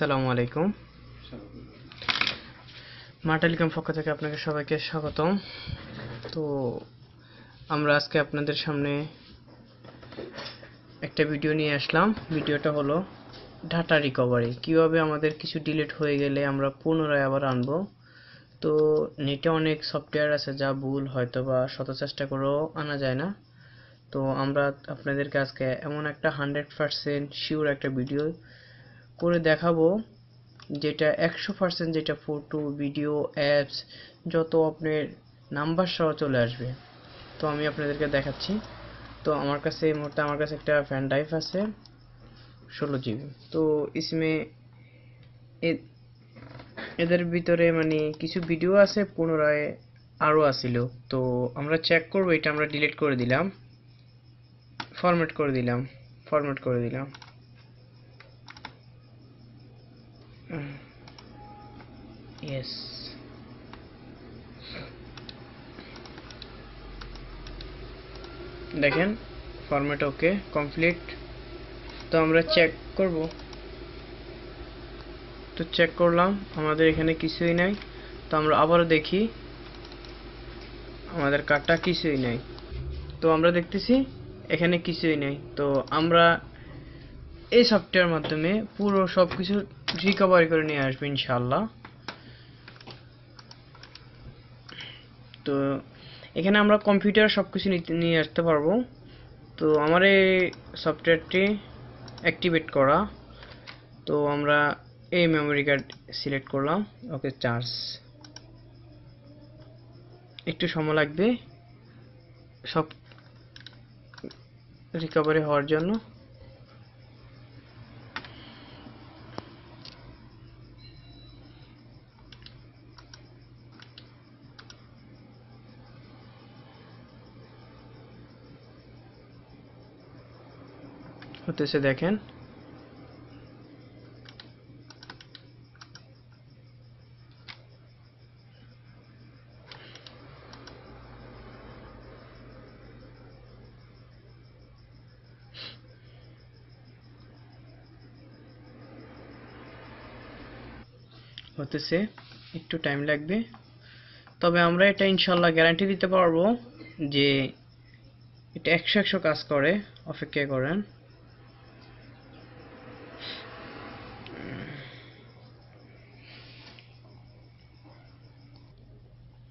সালামু আলাইকুম মা টেলিকম পক্ষ থেকে আপনাকে সবাইকে স্বাগতম তো আমরা আজকে আপনাদের সামনে একটা ভিডিও নিয়ে আসলাম ভিডিওটা হলো ডাটা রিকভারি কীভাবে আমাদের কিছু ডিলিট হয়ে গেলে আমরা পুনরায় আবার আনব তো নেটে অনেক সফটওয়্যার আছে যা ভুল হয়তো বা শত চেষ্টা করেও আনা যায় না তো আমরা আপনাদেরকে আজকে এমন একটা হান্ড্রেড পারসেন্ট শিওর একটা ভিডিও করে দেখাবো যেটা একশো পার্সেন্ট যেটা ফটো ভিডিও অ্যাপস যত আপনার নাম্বার সহ চলে আসবে তো আমি আপনাদেরকে দেখাচ্ছি তো আমার কাছে এই মুহূর্তে আমার কাছে একটা ফ্যান ড্রাইভ আছে ষোলো জিবি তো ইসমে এদের ভিতরে মানে কিছু ভিডিও আছে পুনরায় আরও আসিল তো আমরা চেক করব এটা আমরা ডিলিট করে দিলাম ফরম্যাট করে দিলাম ফরম্যাট করে দিলাম yes দেখেন ফরম্যাট ওকে কমপ্লিট তো আমরা চেক করব তো চেক করলাম আমাদের এখানে কিছুই নাই তো আমরা আবারও দেখি আমাদের কার্ডটা কিছুই নাই তো আমরা দেখতেছি এখানে কিছুই নাই তো আমরা এই সফটওয়্যার মাধ্যমে পুরো সব কিছু রিকভারি করে নিয়ে আসবে ইনশাল্লাহ তো এখানে আমরা কম্পিউটার সব কিছু নিয়ে আসতে পারবো তো আমার এই সফটওয়্যারটি অ্যাক্টিভেট করা তো আমরা এই মেমোরি কার্ড সিলেক্ট করলাম ওকে চার্জ একটু সময় লাগবে সব রিকভারি হওয়ার জন্য হতেছে দেখেন হতেছে একটু টাইম লাগবে তবে আমরা এটা ইনশাল্লাহ গ্যারান্টি দিতে পারবো যে এটা একশো একশো কাজ করে অপেক্ষা করেন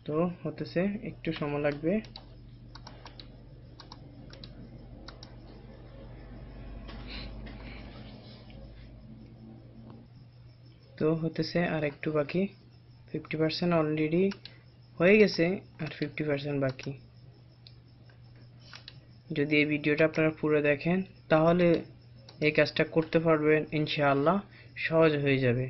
তো হতেছে একটু সময় লাগবে তো হতেছে আর একটু বাকি ফিফটি পার্সেন্ট অলরেডি হয়ে গেছে আর ফিফটি পার্সেন্ট বাকি যদি এই ভিডিওটা আপনারা পুরো দেখেন তাহলে এই কাজটা করতে পারবেন ইনশাআল্লাহ সহজ হয়ে যাবে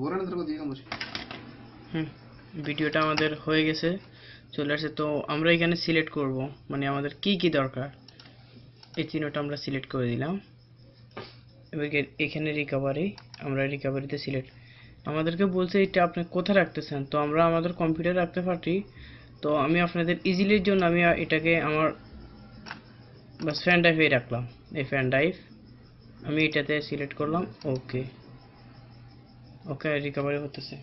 ಊರಣಿದ್ರೆ ಗೊತ್ತೀಗ ಮುಷ್ಕಿ ಹ್ಞೂ ভিডিওটা আমাদের হয়ে গেছে চলে আসছে তো আমরা এখানে সিলেক্ট করব মানে আমাদের কি কি দরকার এই চিহ্নটা আমরা সিলেক্ট করে দিলাম এবার এখানে রিকভারি আমরা রিকভারিতে সিলেক্ট আমাদেরকে বলছে এটা আপনি কোথায় রাখতেছেন তো আমরা আমাদের কম্পিউটার রাখতে পারি তো আমি আপনাদের ইজিলির জন্য আমি এটাকে আমার বাস ফ্যান ড্রাইভে রাখলাম এই ফ্যান ড্রাইভ আমি এটাতে সিলেক্ট করলাম ওকে ওকে রিকভারি হতেছে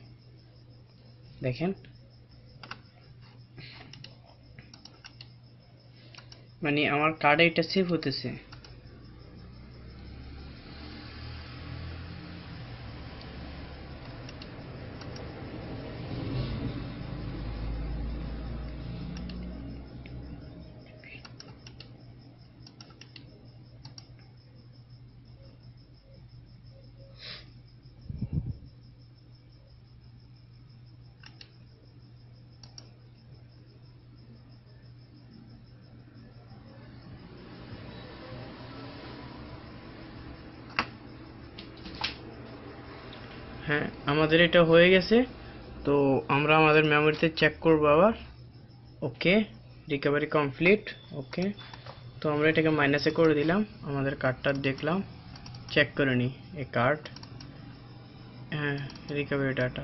দেখেন মানে আমার কার্ডে এটা সেভ হতেছে হ্যাঁ আমাদের এটা হয়ে গেছে তো আমরা আমাদের মেমোরিতে চেক করবো আবার ওকে রিকভারি কমপ্লিট ওকে তো আমরা এটাকে মাইনাসে করে দিলাম আমাদের কার্ডটা দেখলাম চেক করে নিই এই কার্ড হ্যাঁ রিকভারি ডাটা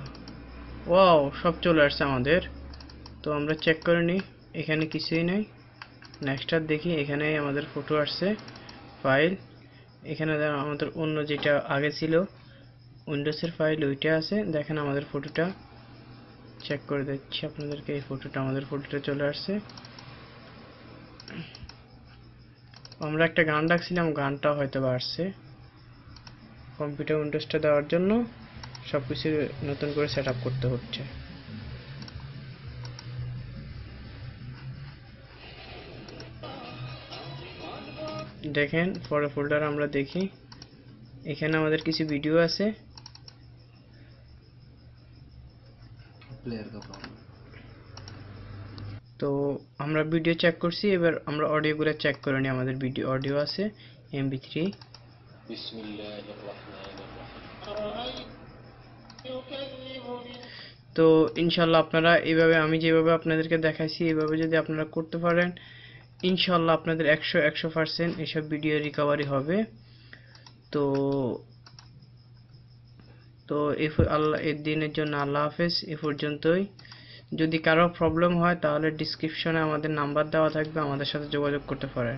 ওয়াও সব চলে আসছে আমাদের তো আমরা চেক করে নিই এখানে কিছুই নেই আর দেখি এখানে আমাদের ফটো আসছে ফাইল এখানে আমাদের অন্য যেটা আগে ছিল উইন্ডোজের ফাইল ওইটা আছে দেখেন আমাদের ফটোটা চেক করে দিচ্ছি আপনাদেরকে এই ফটোটা আমাদের ফটোটা চলে আসছে আমরা একটা গান ডাকছিলাম গানটা হয়তো বাড়ছে কম্পিউটার উইন্ডোজটা দেওয়ার জন্য সব কিছু নতুন করে সেট করতে হচ্ছে দেখেন পরে ফোল্ডার আমরা দেখি এখানে আমাদের কিছু ভিডিও আছে তো আমরা ভিডিও চেক করছি এবার আমরা অডিওগুলো চেক করে নিই আমাদের ভিডিও অডিও আছে এমবি থ্রি তো ইনশাল্লাহ আপনারা এইভাবে আমি যেভাবে আপনাদেরকে দেখাইছি এইভাবে যদি আপনারা করতে পারেন ইনশাল্লাহ আপনাদের একশো একশো পার্সেন্ট এসব ভিডিও রিকভারি হবে তো তো এই আল্লাহ এই দিনের জন্য আল্লাহ হাফেজ এ পর্যন্তই যদি কারো প্রবলেম হয় তাহলে ডিসক্রিপশনে আমাদের নাম্বার দেওয়া থাকবে আমাদের সাথে যোগাযোগ করতে পারেন